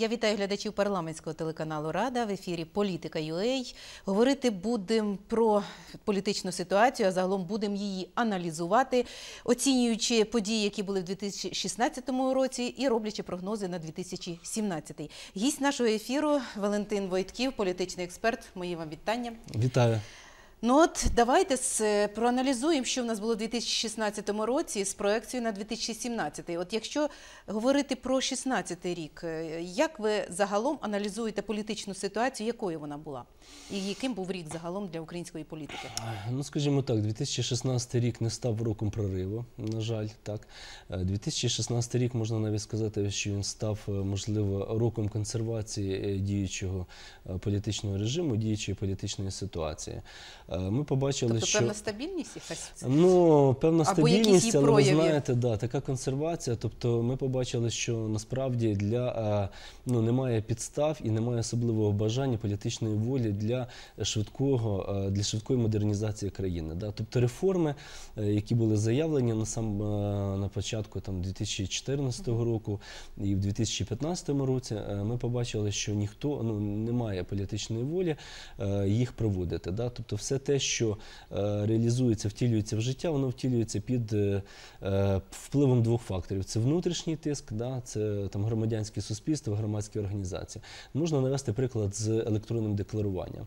Я вітаю глядачів парламентського телеканалу Рада в ефірі Політика Юей. Говорити будемо про політичну ситуацію, а загалом будемо її аналізувати, оцінюючи події, які були в 2016 році, і роблячи прогнози на 2017. Гість нашого ефіру Валентин Войтків, політичний експерт. Мої вам вітання. Вітаю. Ну от давайте е, проаналізуємо, що в нас було у 2016 році з проекцією на 2017. От якщо говорити про 2016 рік, е, як ви загалом аналізуєте політичну ситуацію, якою вона була, і яким був рік загалом для української політики? Е, ну скажімо так, 2016 рік не став роком прориву. На жаль, так 2016 рік можна навіть сказати, що він став можливо роком консервації діючого політичного режиму, діючої політичної ситуації. Е, ми побачили, тобто, що певна стабільність якась ну певна Або стабільність, але прояви. ви знаєте, да, така консервація. Тобто, ми побачили, що насправді для е, ну немає підстав і немає особливого бажання політичної волі для швидкого е, для швидкої модернізації країни. Да? Тобто реформи, які були заявлені на сам на початку там 2014 року і в 2015 році, ми побачили, що ніхто ну не має політичної волі їх проводити. Да? Тобто, все те, що е, реалізується, втілюється в життя, воно втілюється під е, е, впливом двох факторів: це внутрішній тиск, це там громадянське суспільство, громадські організації. Можна навести приклад з електронним декларуванням.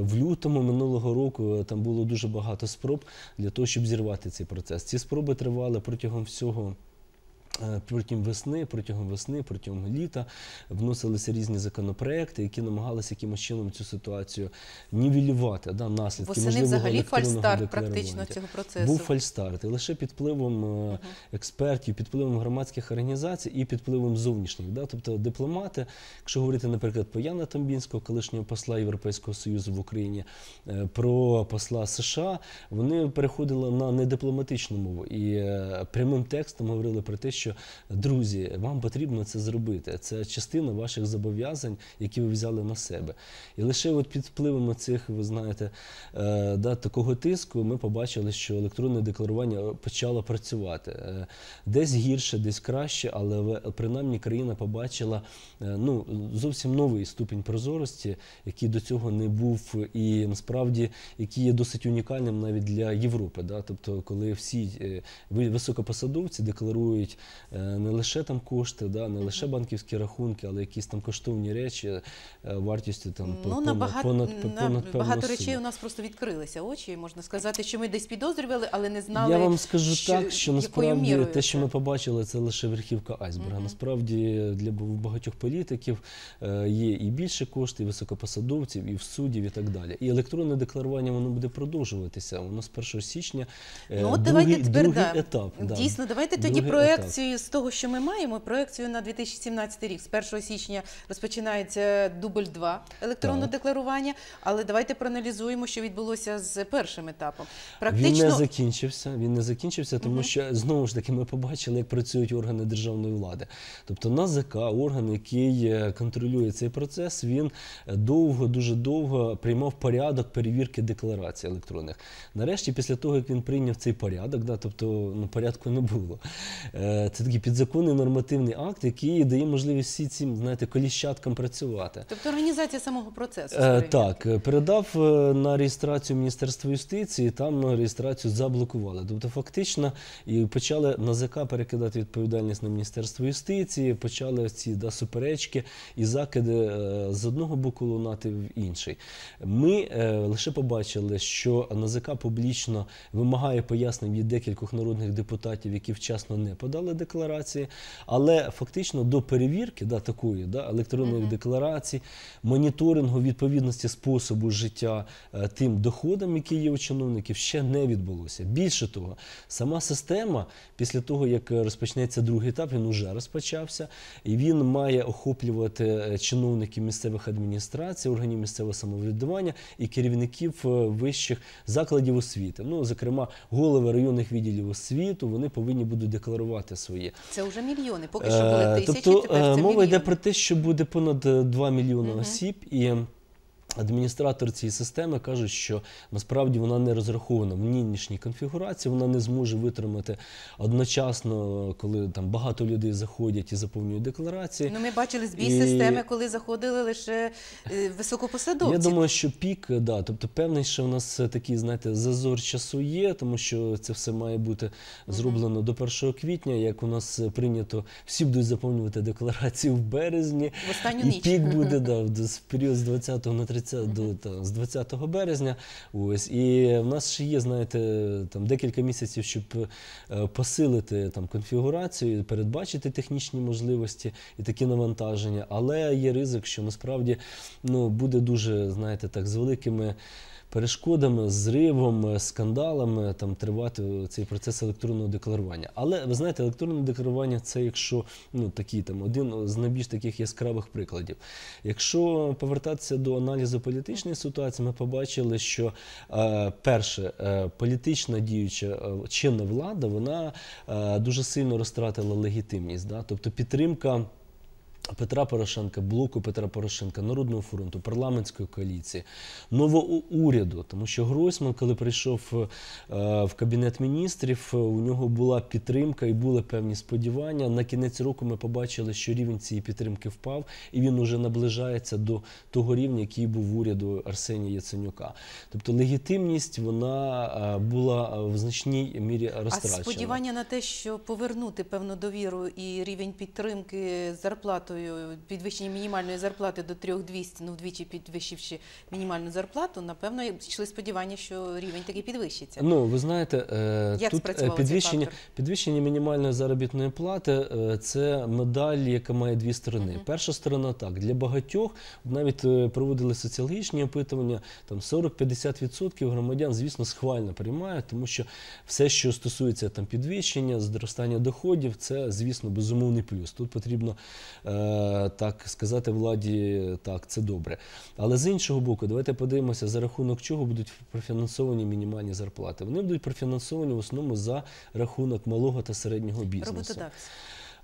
В лютому минулого року там було дуже багато спроб для того, щоб зірвати цей процес. Ці спроби тривали протягом всього. Е, протягом весни, протягом весни, протягом літа вносилися різні законопроекти, які намагалися якимось чином цю ситуацію нівелювати, да, наслідки Восени можливо, взагалі фальстарт практично цього процесу був фальстарт і лише під впливом угу. експертів, під впливом громадських організацій і під впливом зовнішніх. Да? Тобто дипломати, якщо говорити, наприклад, про Яна Тамбінського, колишнього посла Європейського Союзу в Україні, е, про посла США, вони переходили на недипломатичну мову і прямим текстом говорили про те, що що друзі, вам потрібно це зробити. Це частина ваших зобов'язань, які ви взяли на себе. І лише от під впливом цих, ви знаєте, е, да, такого тиску ми побачили, що електронне декларування почало працювати. Е, десь гірше, десь краще, але принаймні країна побачила е, ну, зовсім новий ступінь прозорості, який до цього не був, і насправді який є досить унікальним навіть для Європи. Да? Тобто, коли всі е, високопосадовці декларують Е, не лише там кошти, да, не лише банківські рахунки, але якісь там коштовні речі е, вартістю там ну, понад, набагато, понад, понад на багато речей у нас просто відкрилися очі. Можна сказати, що ми десь підозрювали, але не знали. Я вам скажу що, так, що насправді мірою, те, що ми побачили, це лише верхівка айсберга. Mm -hmm. Насправді для багатьох політиків е, є і більше коштів, і високопосадовців, і в суддів, і так далі. І електронне декларування воно буде продовжуватися. Воно з 1 січня ну, другий, давайте тепер, другий да. етап. Дійсно, да. давайте другий тоді проекцію з того, що ми маємо, проекцію на 2017 рік з 1 січня розпочинається дубль 2 електронного декларування. Але давайте проаналізуємо, що відбулося з першим етапом. Практично він не закінчився. Він не закінчився, тому угу. що знову ж таки ми побачили, як працюють органи державної влади. Тобто НАЗК, орган, який е, контролює цей процес, він довго, дуже довго приймав порядок перевірки декларацій електронних. Нарешті, після того як він прийняв цей порядок, да, тобто ну порядку не було. Е, це такий підзаконний нормативний акт, який дає можливість всі цим знаєте, коліщаткам працювати. Тобто організація самого процесу е, сприйняти. так е, передав е, на реєстрацію Міністерства юстиції, там реєстрацію заблокували. Тобто, фактично і почали НАЗК перекидати відповідальність на міністерство юстиції, почали ці да, суперечки і закиди з одного боку лунати в інший. Ми лише побачили, що НАЗК публічно вимагає пояснень від декількох народних депутатів, які вчасно не подали декларації, але фактично до перевірки да, такої да, електронної угу. декларації, моніторингу відповідності способу життя е, тим доходам, які є у чиновників, ще не відбулося. Більше того, сама система після того, як розпочнеться другий етап, він вже розпочався, і він має охоплювати е, чиновників місцевих адміністрацій, органів місцевого самоврядування і керівників е, вищих закладів освіти. Ну, зокрема, голови районних відділів освіту вони повинні будуть декларувати фінансує. Це вже мільйони, поки що були е, тобто, тисячі. Тобто, тепер це е, мова мільйони. йде про те, що буде понад 2 е, мільйони угу. осіб і. Адміністратор цієї системи каже, що насправді вона не розрахована в нинішній конфігурації, вона не зможе витримати одночасно, коли там багато людей заходять і заповнюють декларації. Ну, ми бачили збій і... системи, коли заходили лише е, високопосадовці. Я думаю, що пік, да, тобто певний, що в нас такий, знаєте, зазор часу є, тому що це все має бути зроблено mm -hmm. до 1 квітня. Як у нас прийнято, всі будуть заповнювати декларації в березні, в останню і ніч. пік буде да, в період з 20 на 30 це до там, з 20 березня. Ось і в нас ще є, знаєте, там декілька місяців, щоб е, посилити там конфігурацію, передбачити технічні можливості і такі навантаження. Але є ризик, що насправді ну буде дуже, знаєте, так з великими перешкодами, зривом, е, скандалами там тривати цей процес електронного декларування. Але ви знаєте, електронне декларування це якщо ну такі там один з найбільш таких яскравих прикладів. Якщо повертатися до аналізу політичної ситуації, ми побачили, що е, перше е, політична діюча чинна влада вона дуже сильно розтратила легітимність, да? тобто підтримка. Петра Порошенка, блоку Петра Порошенка, Народного фронту, парламентської коаліції, нового уряду. Тому що Гройсман, коли прийшов е, в кабінет міністрів, е, у нього була підтримка і були певні сподівання. На кінець року ми побачили, що рівень цієї підтримки впав, і він уже наближається до того рівня, який був в уряду Арсенія Яценюка. Тобто легітимність вона е, була в значній мірі розтрачена. А сподівання на те, що повернути певну довіру і рівень підтримки зарплатою метою підвищення мінімальної зарплати до 3200, ну вдвічі підвищивши мінімальну зарплату, напевно, йшли сподівання, що рівень таки підвищиться. Ну ви знаєте, е, Як тут е, підвищення підвищення мінімальної заробітної плати е, це медаль, яка має дві сторони. Uh Перша сторона так для багатьох навіть проводили соціологічні опитування. Там 40-50% громадян, звісно, схвально приймають, тому що все, що стосується там підвищення, зростання доходів, це звісно безумовний плюс. Тут потрібно е, Е, так сказати владі, так, це добре. Але з іншого боку, давайте подивимося, за рахунок чого будуть профінансовані мінімальні зарплати. Вони будуть профінансовані в основному за рахунок малого та середнього бізнесу. Роботодавців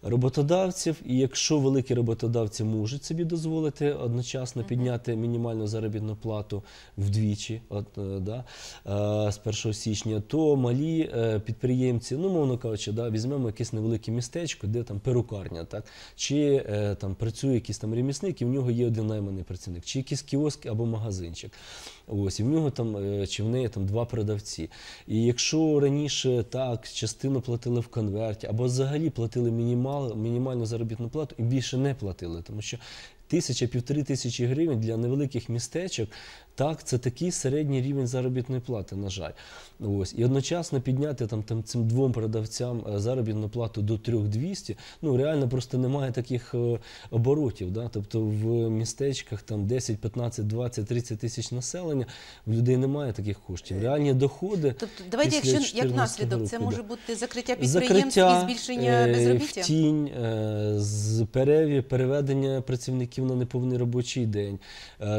роботодавців. І якщо великі роботодавці можуть собі дозволити одночасно підняти мінімальну заробітну плату вдвічі, от, е, да, е, з 1 січня, то малі е, підприємці, ну мовно кажучи, да, візьмемо якесь невелике містечко, де там перукарня, так чи там працює якийсь там ремісник, і в нього є один найманий працівник, чи якийсь кіоск або магазинчик. Ось і в нього там е, чи в неї там два продавці. І якщо раніше так частину платили в конверті, або взагалі платили мінімал, мінімальну заробітну плату і більше не платили, тому що. Тисяча півтори тисячі гривень для невеликих містечок так, це такий середній рівень заробітної плати, на жаль. Ось. І одночасно підняти там, там цим двом продавцям е, заробітну плату до 3200, ну реально просто немає таких е, оборотів. Да? Тобто в містечках там 10, 15, 20, 30 тисяч населення в людей немає таких коштів. Е, Реальні доходи. Тобто, давайте, після якщо як наслідок, року, це може бути закриття підприємств закриття, і збільшення безробіття? В тінь, з переві, переведення працівників на неповний робочий день.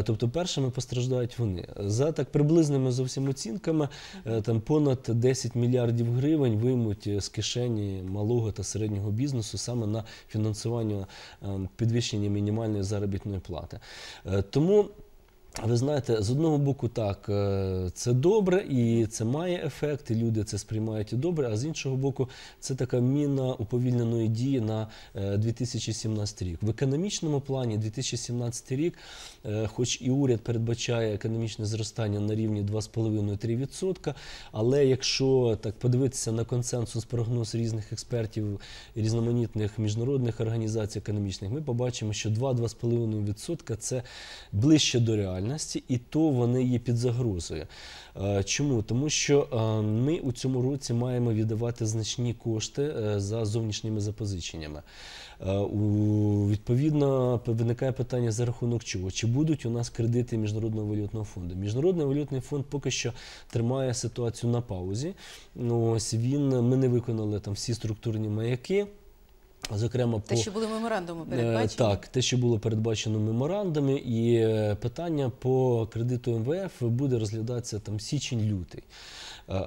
Тобто, першими постраждають заробляють вони. За так приблизними зовсім оцінками, е, там понад 10 мільярдів гривень виймуть з кишені малого та середнього бізнесу саме на фінансування е, підвищення мінімальної заробітної плати. Е, тому ви знаєте, з одного боку, так, е, це добре і це має ефект, і люди це сприймають і добре, а з іншого боку, це така міна уповільненої дії на 2017 е, рік. В економічному плані 2017 рік, е, хоч і уряд передбачає економічне зростання на рівні 2,5-3%, але якщо так подивитися на консенсус прогноз різних експертів, різноманітних міжнародних організацій економічних, ми побачимо, що 2-2,5% це ближче до реальності діяльності, і то вони є під загрозою. Е, чому? Тому що е, ми у цьому році маємо віддавати значні кошти е, за зовнішніми запозиченнями. Відповідно, виникає питання за рахунок чого? Чи будуть у нас кредити Міжнародного валютного фонду? Міжнародний валютний фонд поки що тримає ситуацію на паузі. Ну, ось він, Ми не виконали там всі структурні маяки. Зокрема, те, по, що були меморандуми е, передбачені? Так, те, що було передбачено меморандуми, і е, питання по кредиту МВФ буде розглядатися там січень-лютий.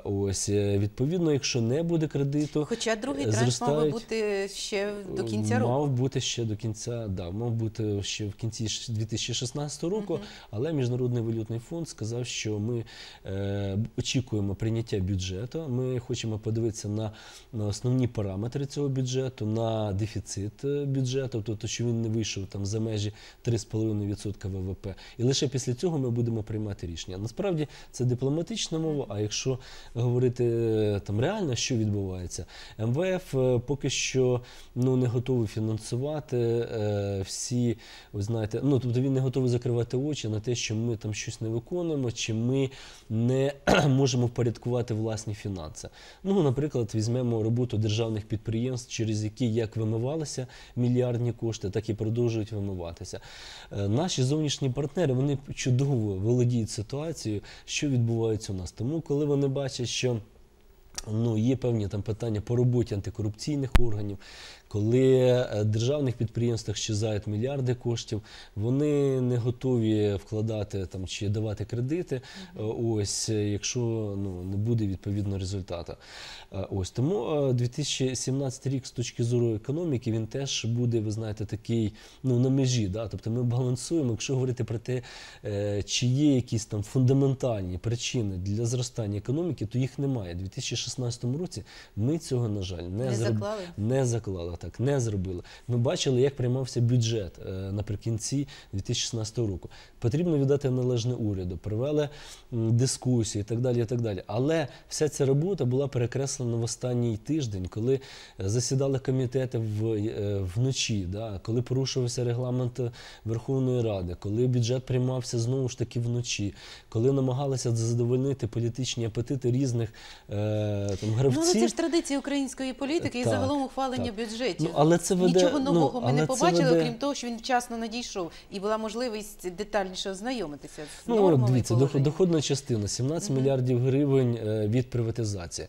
Ось е, відповідно, якщо не буде кредиту, хоча другий е, транш мав бути ще до е, кінця року. Мав бути ще до кінця, да мав бути ще в кінці 2016 року. Mm -hmm. Але міжнародний валютний фонд сказав, що ми е, очікуємо прийняття бюджету. Ми хочемо подивитися на, на основні параметри цього бюджету, на дефіцит бюджету, тобто що він не вийшов там за межі 3,5% ВВП. І лише після цього ми будемо приймати рішення. Насправді це дипломатична мова. А якщо говорити е, там реально, що відбувається. МВФ е, поки що ну не готовий фінансувати е, всі, ви знаєте, ну тобто він не готовий закривати очі на те, що ми там щось не виконуємо, чи ми не можемо впорядкувати власні фінанси. Ну, наприклад, візьмемо роботу державних підприємств, через які як вимивалися мільярдні кошти, так і продовжують вимиватися. Наші зовнішні партнери вони чудово володіють ситуацією, що відбувається у нас. Тому коли вони бачить, що ну, є певні там питання по роботі антикорупційних органів, коли в е, державних підприємствах щезають мільярди коштів, вони не готові вкладати там чи давати кредити. Е, ось е, якщо ну не буде відповідно результату. Ось тому 2017 рік з точки зору економіки він теж буде, ви знаєте, такий ну на межі. Да? Тобто ми балансуємо, якщо говорити про те, чи є якісь там фундаментальні причини для зростання економіки, то їх немає. У 2016 році ми цього, на жаль, не, не заклали. Не заклали так не зробила. Ми бачили, як приймався бюджет е, наприкінці 2016 року. Потрібно віддати належне уряду, провели дискусії і так далі. і так далі. Але вся ця робота була перекреслена в останній тиждень, коли е, засідали комітети е, вночі, да, коли порушувався регламент Верховної Ради, коли бюджет приймався знову ж таки вночі, коли намагалися задовольнити політичні апетити різних там ну, гравців. Ну, це ж традиції української політики так, і загалом ухвалення так. бюджету бюджеті. Ну, але це веде, Нічого нового ну, ми не побачили, веде... окрім того, що він вчасно надійшов і була можливість детальніше ознайомитися з ну, нормами. Ну, дивіться, положення. доходна частина 17 mm -hmm. мільярдів гривень е, від приватизації.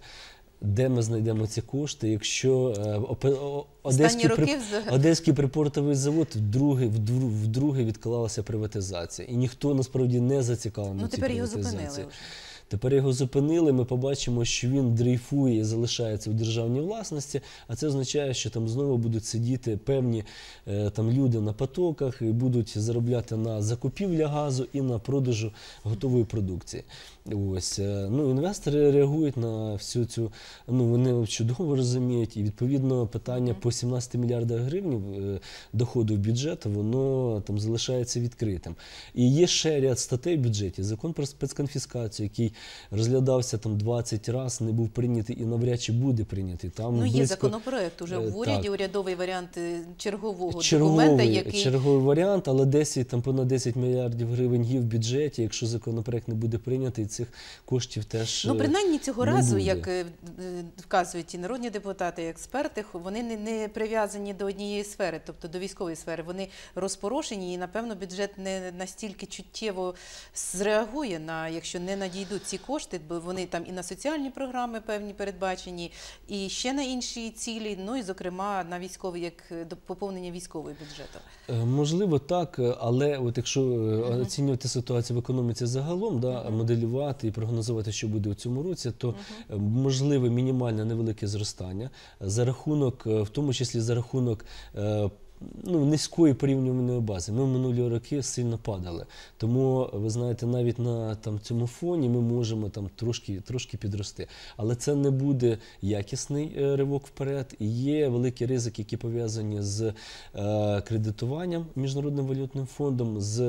Де ми знайдемо ці кошти, якщо е, Одеський, при... Одеський припортовий завод вдруге, вдруге відклалася приватизація, і ніхто насправді не зацікавлений. Ну приватизації. його зупинили. Тепер його зупинили. Ми побачимо, що він дрейфує і залишається в державній власності. А це означає, що там знову будуть сидіти певні е, там люди на потоках і будуть заробляти на закупівля газу і на продажу готової продукції. Ось е, ну інвестори реагують на всю цю. Ну вони чудово розуміють, і відповідно питання по 17 мільярдах гривень доходу в бюджет воно там залишається відкритим. І є ще ряд статей в бюджеті. Закон про спецконфіскацію, який розглядався там 20 разів, не був прийнятий і навряд чи буде прийнятий. Там ну, є законопроект уже е, в уряді. Так. Урядовий варіант е, чергового черговий, документа, який черговий варіант, але 10, там понад 10 мільярдів гривень є в бюджеті. Якщо законопроект не буде прийнятий, це цих коштів теж ну е, принаймні цього не разу, буде. як е, е, вказують і народні депутати, і експерти, вони не, не прив'язані до однієї сфери, тобто до військової сфери. Вони розпорошені, і напевно бюджет не настільки чуттєво зреагує на якщо не надійдуть ці кошти, бо вони там і на соціальні програми певні передбачені, і ще на інші цілі. Ну і зокрема на військовий, як до поповнення військової бюджету. Можливо, так, але от якщо оцінювати ситуацію в економіці загалом, да моделювати планувати і прогнозувати, що буде у цьому році, то угу. можливе мінімальне невелике зростання за рахунок, е, в тому числі за рахунок е, ну, низької порівнюваної бази. Ми минулі роки сильно падали. Тому, ви знаєте, навіть на там, цьому фоні ми можемо там трошки трошки підрости. Але це не буде якісний е, ривок вперед. І є великі ризики, які пов'язані з е, кредитуванням міжнародним валютним фондом, з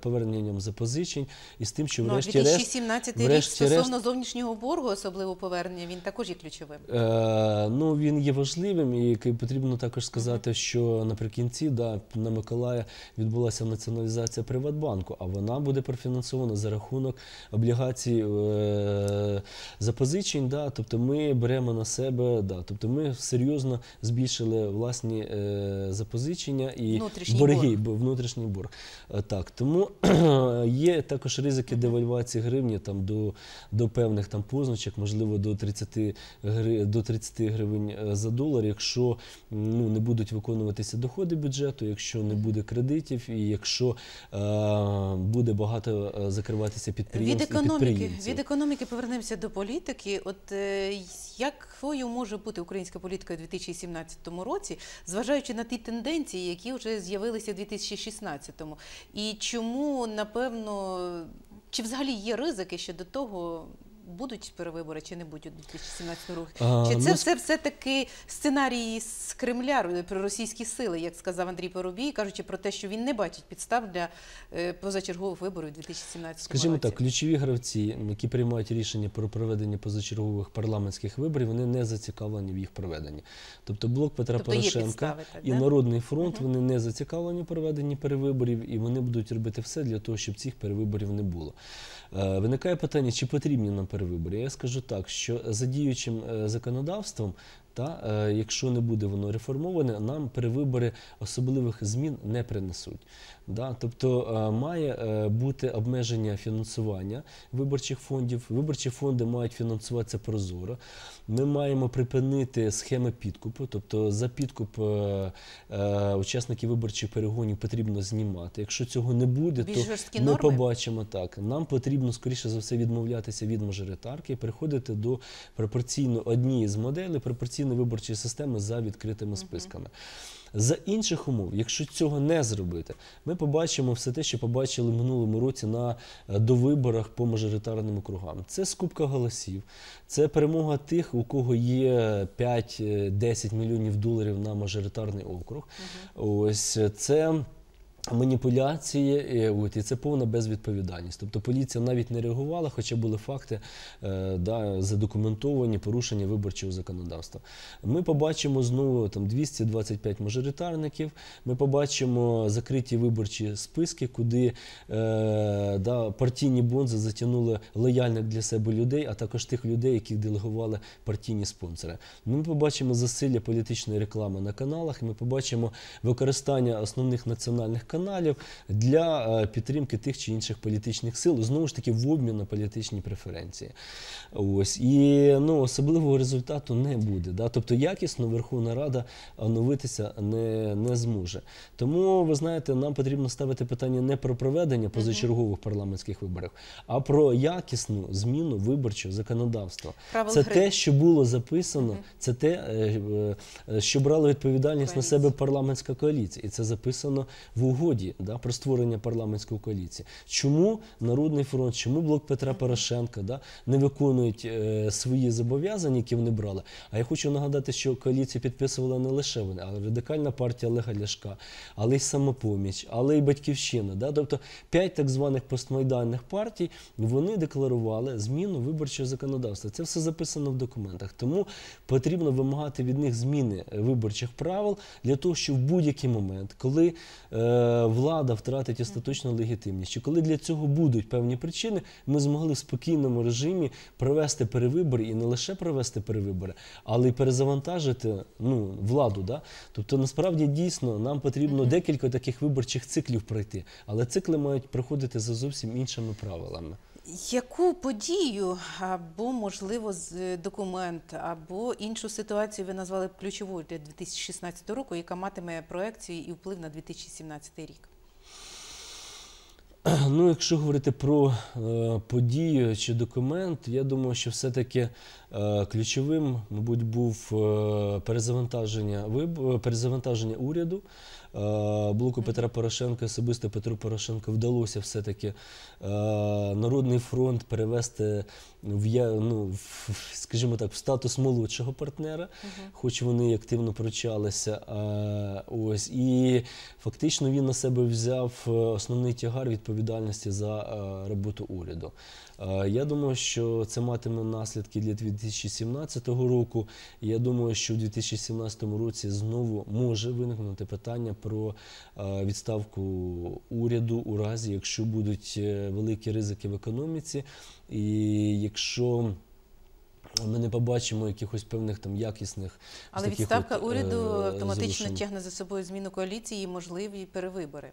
поверненням запозичень і з тим, що ну, врешті-решт... Ну, 2017 врешті рік стосовно решт... зовнішнього боргу, особливо повернення, він також є ключовим. Е, ну, Він є важливим, і потрібно також сказати, що наприкінці кінці да, на Миколая відбулася націоналізація Приватбанку, а вона буде профінансована за рахунок облігацій е, запозичень. Да, Тобто ми беремо на себе, да, тобто ми серйозно збільшили власні е, запозичення і внутрішній борги, борг. внутрішній борг. Е, так, Тому є також ризики девальвації гривні там, до до певних там, позначок, можливо, до 30 гривень, до 30 гривень за долар, якщо ну, не будуть виконуватися доходи доходи бюджету, якщо не буде кредитів, і якщо е, буде багато е, закриватися підприємств від економіки і від економіки, повернемося до політики. От е, якою може бути українська політика у 2017 році, зважаючи на ті тенденції, які вже з'явилися в 2016-му? і чому напевно чи взагалі є ризики щодо того? будуть перевибори чи не будуть у 2017 році? Чи це ну, все все таки сценарії з Кремля е, про російські сили, як сказав Андрій Поробій, кажучи про те, що він не бачить підстав для е, позачергових виборів 2017 Скажімо році? Скажімо так, ключові гравці, які приймають рішення про проведення позачергових парламентських виборів, вони не зацікавлені в їх проведенні. Тобто, блок Петра тобто Порошенка так, і Народний фронт угу. вони не зацікавлені в проведенні перевиборів, і вони будуть робити все для того, щоб цих перевиборів не було. Е, виникає питання, чи потрібні нам перевибори? перевибори. Я скажу так, що за діючим е, законодавством та е, якщо не буде воно реформоване, нам перевибори особливих змін не принесуть. Да? Тобто е, має е, бути обмеження фінансування виборчих фондів. Виборчі фонди мають фінансуватися прозоро. Ми маємо припинити схеми підкупу, тобто за підкуп е, е, учасників виборчих перегонів потрібно знімати. Якщо цього не буде, Більш то ми норми. побачимо так. Нам потрібно скоріше за все відмовлятися від мажоритарки і переходити до пропорційно однієї з моделей пропорційно частини виборчої системи за відкритими списками. За інших умов, якщо цього не зробити, ми побачимо все те, що побачили в минулому році на е, довиборах по мажоритарним округам. Це скупка голосів, це перемога тих, у кого є 5-10 е, мільйонів доларів на мажоритарний округ. Ось е, це. Маніпуляції, і, от, і це повна безвідповідальність. Тобто поліція навіть не реагувала, хоча були факти е, да, задокументовані порушення виборчого законодавства. Ми побачимо знову там 225 мажоритарників. Ми побачимо закриті виборчі списки, куди е, да, партійні бонзи затягнули лояльних для себе людей, а також тих людей, яких делегували партійні спонсори. Ну, ми побачимо засилля політичної реклами на каналах. і Ми побачимо використання основних національних каналів каналів для е, підтримки тих чи інших політичних сил, знову ж таки, в обмін на політичні преференції. Ось і ну особливого результату не буде. Да? Тобто якісно Верховна Рада оновитися не, не зможе. Тому ви знаєте, нам потрібно ставити питання не про проведення позачергових парламентських виборів, а про якісну зміну виборчого законодавства. Правил це гри. те, що було записано, це те, е, е, що брало відповідальність Коаліція. на себе парламентська коаліція, і це записано в угоді угоді да, про створення парламентської коаліції. Чому Народний фронт, чому блок Петра Порошенка да, не виконують е, свої зобов'язання, які вони брали? А я хочу нагадати, що коаліцію підписувала не лише вони, а радикальна партія Олега Ляшка, але й самопоміч, але й батьківщина. Да? Тобто п'ять так званих постмайданних партій вони декларували зміну виборчого законодавства. Це все записано в документах. Тому потрібно вимагати від них зміни виборчих правил для того, щоб в будь-який момент, коли е, влада втратить остаточну легітимність. Чи коли для цього будуть певні причини, ми змогли в спокійному режимі провести перевибори і не лише провести перевибори, але й перезавантажити ну, владу. Да? Тобто, насправді дійсно нам потрібно декілька таких виборчих циклів пройти, але цикли мають проходити за зовсім іншими правилами. Яку подію або, можливо, документ, або іншу ситуацію ви назвали ключовою для 2016 року, яка матиме проекцію і вплив на 2017 рік? Ну, якщо говорити про е, подію чи документ, я думаю, що все-таки е, ключовим, мабуть, був е, перезавантаження виб... перезавантаження уряду, Е, блоку Петра Порошенка, особисто Петру Порошенку вдалося все-таки е, Народний фронт перевести в ну, скажімо так, в статус молодшого партнера, хоч вони активно пручалися. Е, ось і фактично він на себе взяв основний тягар відповідальності за роботу уряду. Я думаю, що це матиме наслідки для 2017 року. Я думаю, що в 2017 році знову може виникнути питання про відставку уряду у разі, якщо будуть е, великі ризики в економіці, і якщо ми не побачимо якихось певних там якісних, але відставка от, уряду е, автоматично тягне за собою зміну коаліції і можливі перевибори.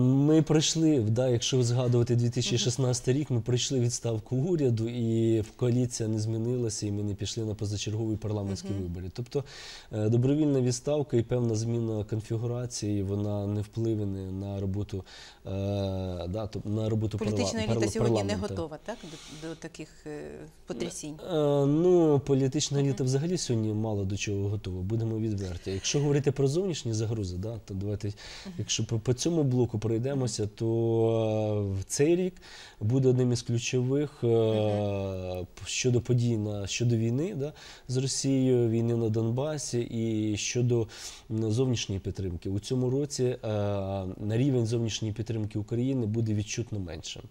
Ми пройшли, да, якщо згадувати 2016 рік, ми пройшли відставку уряду, і коаліція не змінилася, і ми не пішли на позачергові парламентські uh -huh. вибори. Тобто е, добровільна відставка і певна зміна конфігурації, вона не впливне на роботу е, да, на роботу Політична еліта парламенту. сьогодні не готова так до, до таких е, потрясінь. Ну політична еліта uh -huh. взагалі сьогодні мало до чого готова. Будемо відверті. Якщо говорити про зовнішні загрози, да, то давайте, якщо про цьому блоку пройдемося, то е, в цей рік буде одним із ключових е, щодо подій на щодо війни да, з Росією, війни на Донбасі і щодо зовнішньої підтримки. У цьому році е, на рівень зовнішньої підтримки України буде відчутно меншим.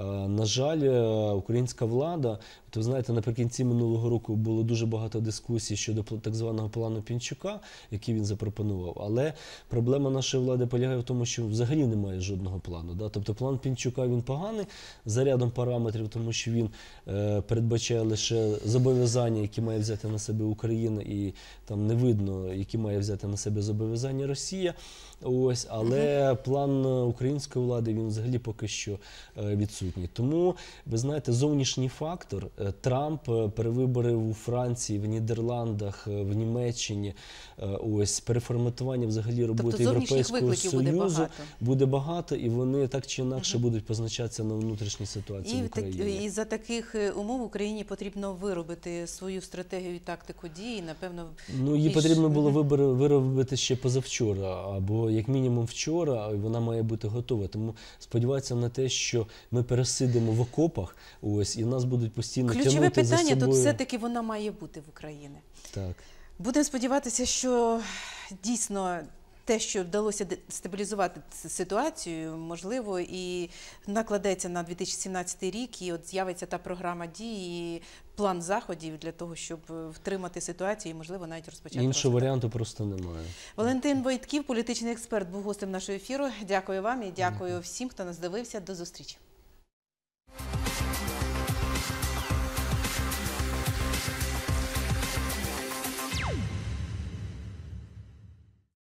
Е, на жаль, е, українська влада, то знаєте, наприкінці минулого року було дуже багато дискусій щодо так званого плану Пінчука, який він запропонував. Але проблема нашої влади полягає в тому, що взагалі немає жодного плану. Да? Тобто, план Пінчука він поганий за рядом параметрів, тому що він е, передбачає лише зобов'язання, які має взяти на себе Україна, і там не видно, які має взяти на себе зобов'язання Росія. Ось, але план е, української влади він взагалі поки що відсутній присутній. Тому ви знаєте, зовнішній фактор е, Трамп е, перевибори у Франції, в Нідерландах, е, в Німеччині. Ось переформатування взагалі тобто роботи тобто, європейського союзу буде, буде багато, і вони так чи інакше uh -huh. будуть позначатися на внутрішній ситуації. І, в Україні. Так, і за таких умов Україні потрібно виробити свою стратегію і тактику дії. Напевно, ну її більш... потрібно було вибори виробити ще позавчора, або як мінімум вчора. Вона має бути готова. Тому сподіватися на те, що ми переможемо пересидимо в окопах. Ось і нас будуть постійно Ключове тягнути питання за собою. тут все-таки вона має бути в Україні. Так будемо сподіватися, що дійсно. Те, що вдалося стабілізувати ситуацію, можливо, і накладеться на 2017 рік, і от з'явиться та програма дії, план заходів для того, щоб втримати ситуацію, і можливо навіть розпочати іншого варіанту. Просто немає. Валентин Войтків, політичний експерт, був гостем нашого ефіру. Дякую вам і дякую всім, хто нас дивився. До зустрічі.